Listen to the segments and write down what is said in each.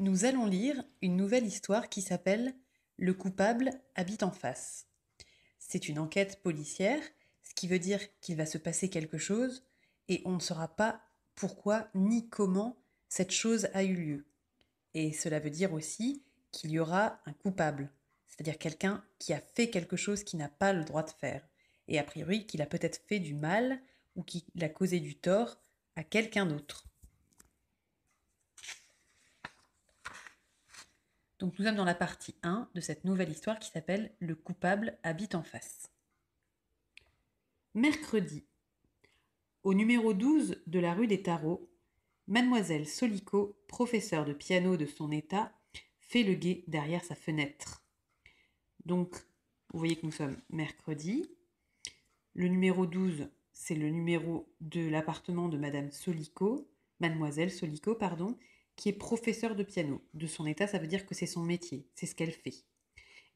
nous allons lire une nouvelle histoire qui s'appelle Le coupable habite en face. C'est une enquête policière, ce qui veut dire qu'il va se passer quelque chose et on ne saura pas pourquoi ni comment cette chose a eu lieu. Et cela veut dire aussi qu'il y aura un coupable, c'est-à-dire quelqu'un qui a fait quelque chose qu'il n'a pas le droit de faire, et a priori qu'il a peut-être fait du mal ou qu'il a causé du tort à quelqu'un d'autre. Donc nous sommes dans la partie 1 de cette nouvelle histoire qui s'appelle Le coupable habite en face. Mercredi, au numéro 12 de la rue des Tarots, mademoiselle Solico, professeure de piano de son état, fait le guet derrière sa fenêtre. Donc, vous voyez que nous sommes mercredi. Le numéro 12, c'est le numéro de l'appartement de madame Solico, mademoiselle Solico, pardon, qui est professeur de piano. De son état, ça veut dire que c'est son métier, c'est ce qu'elle fait.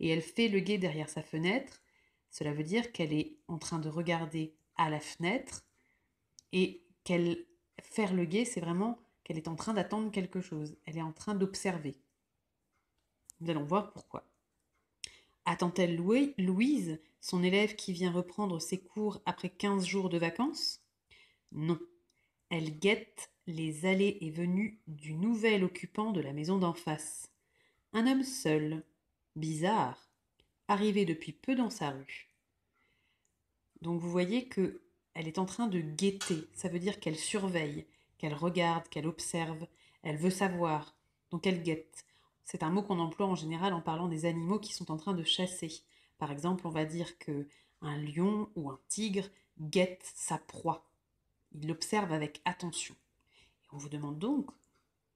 Et elle fait le guet derrière sa fenêtre. Cela veut dire qu'elle est en train de regarder à la fenêtre et qu'elle faire le guet, c'est vraiment qu'elle est en train d'attendre quelque chose. Elle est en train d'observer. Nous allons voir pourquoi. Attend-elle Louise, son élève qui vient reprendre ses cours après 15 jours de vacances Non. Elle guette les allées et venues du nouvel occupant de la maison d'en face. Un homme seul, bizarre, arrivé depuis peu dans sa rue. Donc vous voyez que elle est en train de guetter, ça veut dire qu'elle surveille, qu'elle regarde, qu'elle observe, elle veut savoir, donc elle guette. C'est un mot qu'on emploie en général en parlant des animaux qui sont en train de chasser. Par exemple, on va dire que un lion ou un tigre guette sa proie. Il l'observe avec attention vous demande donc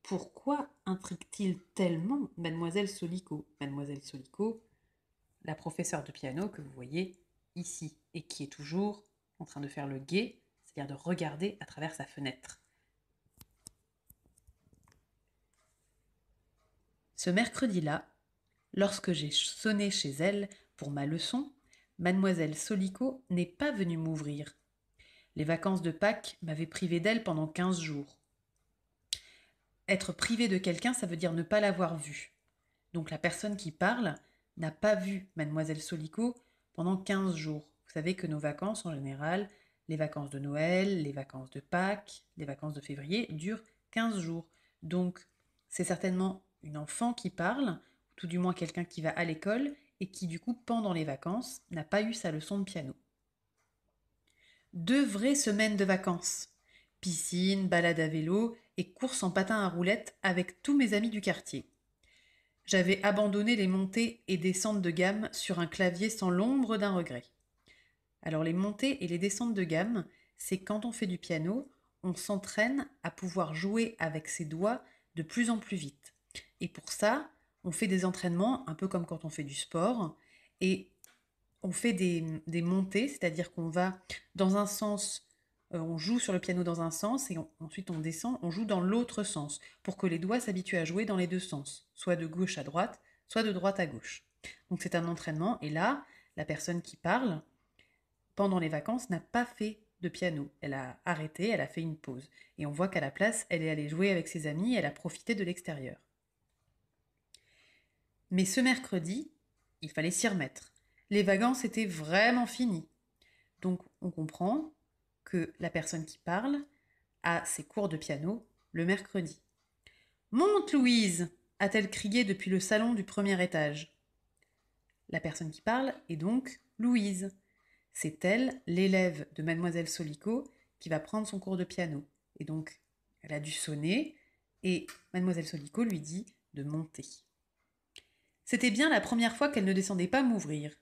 pourquoi intrigue-t-il tellement mademoiselle Solico Mademoiselle Solico, la professeure de piano que vous voyez ici et qui est toujours en train de faire le guet, c'est-à-dire de regarder à travers sa fenêtre. Ce mercredi-là, lorsque j'ai sonné chez elle pour ma leçon, mademoiselle Solico n'est pas venue m'ouvrir. Les vacances de Pâques m'avaient privé d'elle pendant quinze jours. Être privé de quelqu'un, ça veut dire ne pas l'avoir vu. Donc la personne qui parle n'a pas vu mademoiselle Solico pendant 15 jours. Vous savez que nos vacances en général, les vacances de Noël, les vacances de Pâques, les vacances de février durent 15 jours. Donc c'est certainement une enfant qui parle, ou tout du moins quelqu'un qui va à l'école et qui du coup pendant les vacances n'a pas eu sa leçon de piano. Deux vraies semaines de vacances. Piscine, balade à vélo et course en patin à roulettes avec tous mes amis du quartier. J'avais abandonné les montées et descentes de gamme sur un clavier sans l'ombre d'un regret. Alors les montées et les descentes de gamme, c'est quand on fait du piano, on s'entraîne à pouvoir jouer avec ses doigts de plus en plus vite. Et pour ça, on fait des entraînements, un peu comme quand on fait du sport, et on fait des, des montées, c'est-à-dire qu'on va dans un sens euh, on joue sur le piano dans un sens et ensuite on descend, on joue dans l'autre sens, pour que les doigts s'habituent à jouer dans les deux sens, soit de gauche à droite, soit de droite à gauche. Donc c'est un entraînement, et là, la personne qui parle, pendant les vacances, n'a pas fait de piano. Elle a arrêté, elle a fait une pause. Et on voit qu'à la place, elle est allée jouer avec ses amis, elle a profité de l'extérieur. Mais ce mercredi, il fallait s'y remettre. Les vacances étaient vraiment finies. Donc on comprend que la personne qui parle a ses cours de piano le mercredi. Monte Louise a-t-elle crié depuis le salon du premier étage. La personne qui parle est donc Louise. C'est elle, l'élève de mademoiselle Solico, qui va prendre son cours de piano. Et donc, elle a dû sonner et mademoiselle Solico lui dit de monter. C'était bien la première fois qu'elle ne descendait pas m'ouvrir.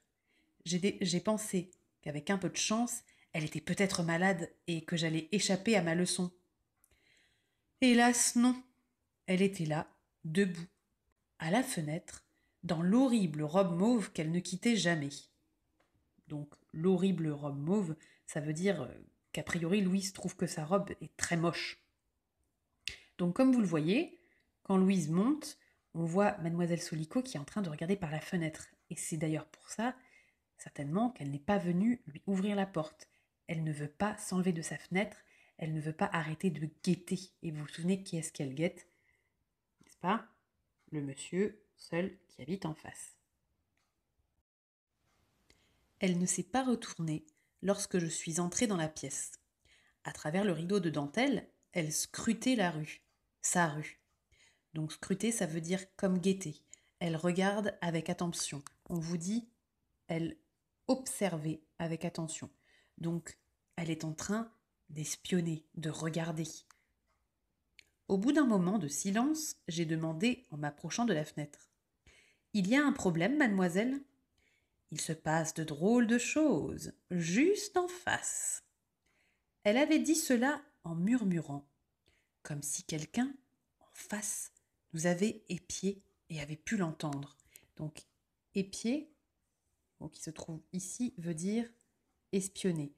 J'ai pensé qu'avec un peu de chance, elle était peut-être malade et que j'allais échapper à ma leçon. Hélas, non. Elle était là, debout, à la fenêtre, dans l'horrible robe mauve qu'elle ne quittait jamais. Donc l'horrible robe mauve, ça veut dire euh, qu'a priori Louise trouve que sa robe est très moche. Donc comme vous le voyez, quand Louise monte, on voit mademoiselle Solico qui est en train de regarder par la fenêtre. Et c'est d'ailleurs pour ça, certainement, qu'elle n'est pas venue lui ouvrir la porte. Elle ne veut pas s'enlever de sa fenêtre, elle ne veut pas arrêter de guetter. Et vous vous souvenez qui est-ce qu'elle guette N'est-ce pas Le monsieur seul qui habite en face. Elle ne s'est pas retournée lorsque je suis entrée dans la pièce. À travers le rideau de dentelle, elle scrutait la rue, sa rue. Donc scruter, ça veut dire comme guetter. Elle regarde avec attention. On vous dit, elle observait avec attention. Donc, elle est en train d'espionner, de regarder. Au bout d'un moment de silence, j'ai demandé en m'approchant de la fenêtre. Il y a un problème, mademoiselle Il se passe de drôles de choses, juste en face. Elle avait dit cela en murmurant, comme si quelqu'un, en face, nous avait épié et avait pu l'entendre. Donc, épié, qui se trouve ici, veut dire espionnée.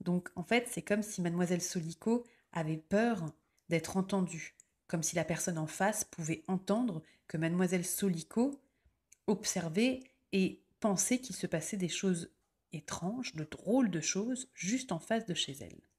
Donc en fait, c'est comme si mademoiselle Solico avait peur d'être entendue, comme si la personne en face pouvait entendre que mademoiselle Solico observait et pensait qu'il se passait des choses étranges, de drôles de choses, juste en face de chez elle.